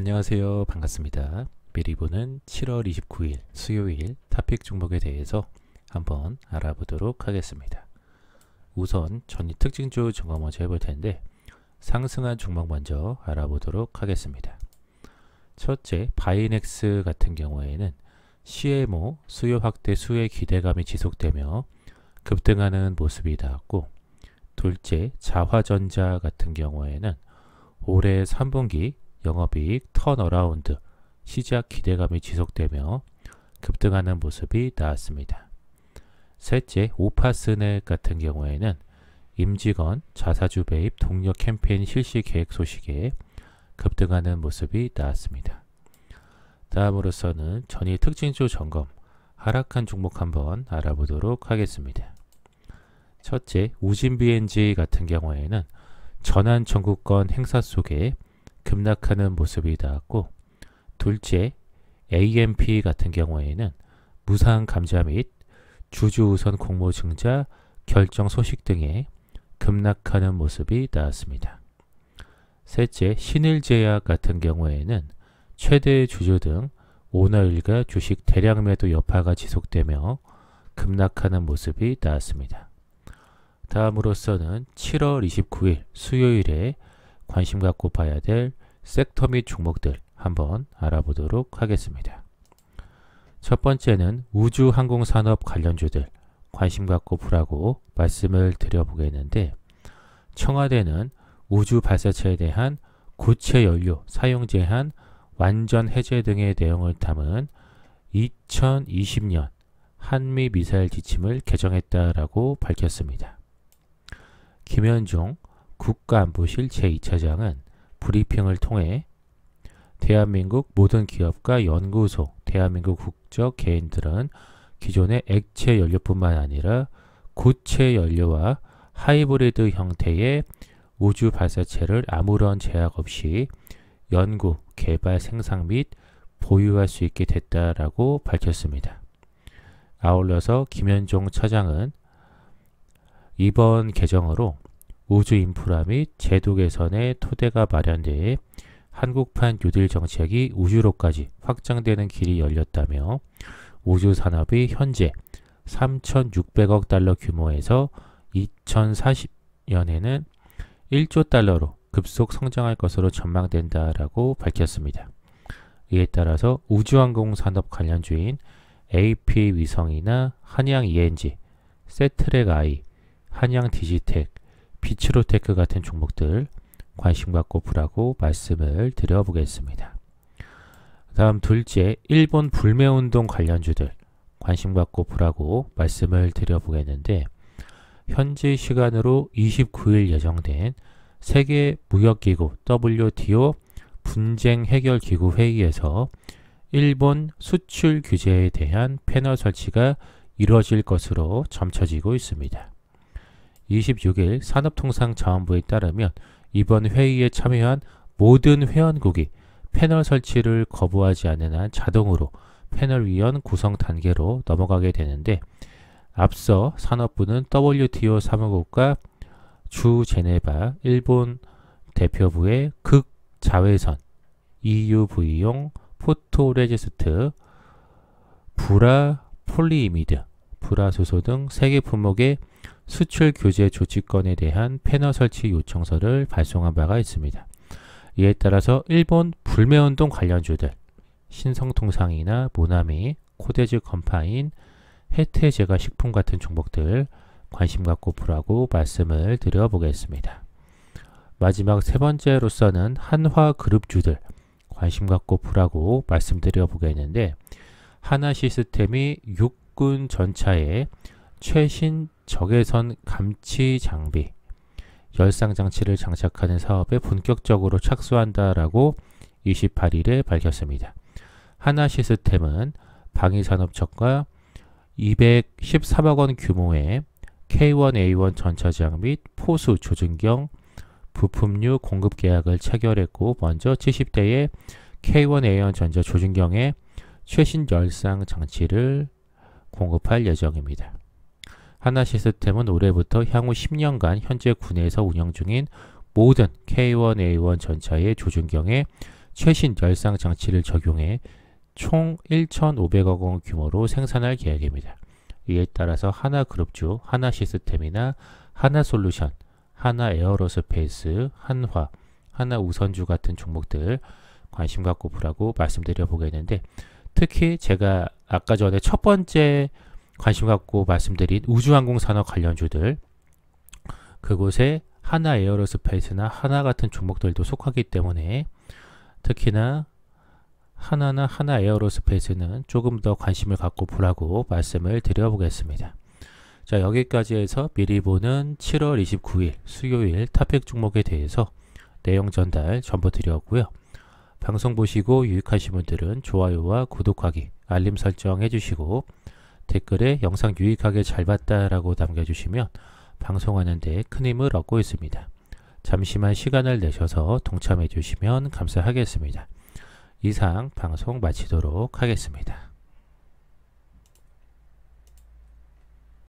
안녕하세요. 반갑습니다. 미리 보는 7월 29일 수요일 탑픽 종목에 대해서 한번 알아보도록 하겠습니다. 우선 전이 특징주 점검 먼저 해볼 텐데 상승한 종목 먼저 알아보도록 하겠습니다. 첫째, 바이넥스 같은 경우에는 CMO 수요 확대 수의 기대감이 지속되며 급등하는 모습이 나왔고 둘째, 자화전자 같은 경우에는 올해 3분기 영업이익 턴어라운드, 시작 기대감이 지속되며 급등하는 모습이 나왔습니다. 셋째, 오파스넷 같은 경우에는 임직원 자사주 매입 동력 캠페인 실시 계획 소식에 급등하는 모습이 나왔습니다. 다음으로서는 전이 특징주 점검, 하락한 종목 한번 알아보도록 하겠습니다. 첫째, 우진 BNG 같은 경우에는 전환 청구권 행사 속에 급락하는 모습이 나왔고 둘째, AMP 같은 경우에는 무상 감자 및 주주 우선 공모 증자, 결정 소식 등의 급락하는 모습이 나왔습니다. 셋째, 신일제약 같은 경우에는 최대 주주 등 오너일가 주식 대량 매도 여파가 지속되며 급락하는 모습이 나왔습니다. 다음으로서는 7월 29일 수요일에 관심 갖고 봐야 될 섹터 및 종목들 한번 알아보도록 하겠습니다. 첫 번째는 우주항공산업 관련주들 관심 갖고 보라고 말씀을 드려보겠는데 청와대는 우주 발사체에 대한 고체 연료 사용 제한 완전 해제 등의 내용을 담은 2020년 한미 미사일 지침을 개정했다라고 밝혔습니다. 김현종 국가안보실 제2차장은 브리핑을 통해 대한민국 모든 기업과 연구소, 대한민국 국적 개인들은 기존의 액체 연료뿐만 아니라 고체 연료와 하이브리드 형태의 우주 발사체를 아무런 제약 없이 연구, 개발, 생산 및 보유할 수 있게 됐다라고 밝혔습니다. 아울러서 김현종 차장은 이번 개정으로 우주 인프라 및 제도 개선의 토대가 마련돼 한국판 뉴딜 정책이 우주로까지 확장되는 길이 열렸다며 우주 산업이 현재 3,600억 달러 규모에서 2040년에는 1조 달러로 급속 성장할 것으로 전망된다라고 밝혔습니다. 이에 따라서 우주항공 산업 관련주인 AP 위성이나 한양 ENG, 세트랙 I, 한양 디지텍, 피츠로테크 같은 종목들 관심 갖고 보라고 말씀을 드려보겠습니다. 다음 둘째, 일본 불매운동 관련주들 관심 갖고 보라고 말씀을 드려보겠는데 현지 시간으로 29일 예정된 세계무역기구 WTO 분쟁 해결기구 회의에서 일본 수출 규제에 대한 패널 설치가 이뤄질 것으로 점쳐지고 있습니다. 26일 산업통상자원부에 따르면 이번 회의에 참여한 모든 회원국이 패널 설치를 거부하지 않는 한 자동으로 패널 위원 구성 단계로 넘어가게 되는데 앞서 산업부는 WTO 사무국과 주 제네바 일본 대표부의 극자외선 EUV용 포토레지스트 브라 폴리미드 브라 수소 등3개 품목의 수출 규제 조치권에 대한 패널 설치 요청서를 발송한 바가 있습니다. 이에 따라서 일본 불매운동 관련주들, 신성통상이나 모나미, 코데즈 컴파인, 해태제과 식품 같은 종목들 관심 갖고 보라고 말씀을 드려보겠습니다. 마지막 세 번째로서는 한화그룹주들 관심 갖고 보라고 말씀드려보겠는데 하나시스템이 육군 전차에 최신 적외선 감치 장비, 열상 장치를 장착하는 사업에 본격적으로 착수한다라고 28일에 밝혔습니다. 하나 시스템은 방위산업청과 213억 원 규모의 K1A1 전차장 및 포수 조준경 부품류 공급 계약을 체결했고 먼저 70대의 K1A1 전자 조준경의 최신 열상 장치를 공급할 예정입니다. 하나 시스템은 올해부터 향후 10년간 현재 국내에서 운영 중인 모든 K1A1 전차의 조준경에 최신 열상 장치를 적용해 총 1,500억 원 규모로 생산할 계획입니다. 이에 따라서 하나 그룹주, 하나 시스템이나 하나 솔루션, 하나 에어로스페이스, 한화, 하나 우선주 같은 종목들 관심 갖고 보라고 말씀드려 보겠는데 특히 제가 아까 전에 첫 번째 관심 갖고 말씀드린 우주항공 산업 관련주들 그곳에 하나 에어로스페이스나 하나 같은 종목들도 속하기 때문에 특히나 하나나 하나 에어로스페이스는 조금 더 관심을 갖고 보라고 말씀을 드려보겠습니다. 자 여기까지 해서 미리 보는 7월 29일 수요일 탑픽 종목에 대해서 내용 전달 전부 드렸고요. 방송 보시고 유익하신 분들은 좋아요와 구독하기, 알림 설정 해주시고 댓글에 영상 유익하게 잘 봤다라고 남겨주시면 방송하는데 큰 힘을 얻고 있습니다. 잠시만 시간을 내셔서 동참해 주시면 감사하겠습니다. 이상 방송 마치도록 하겠습니다.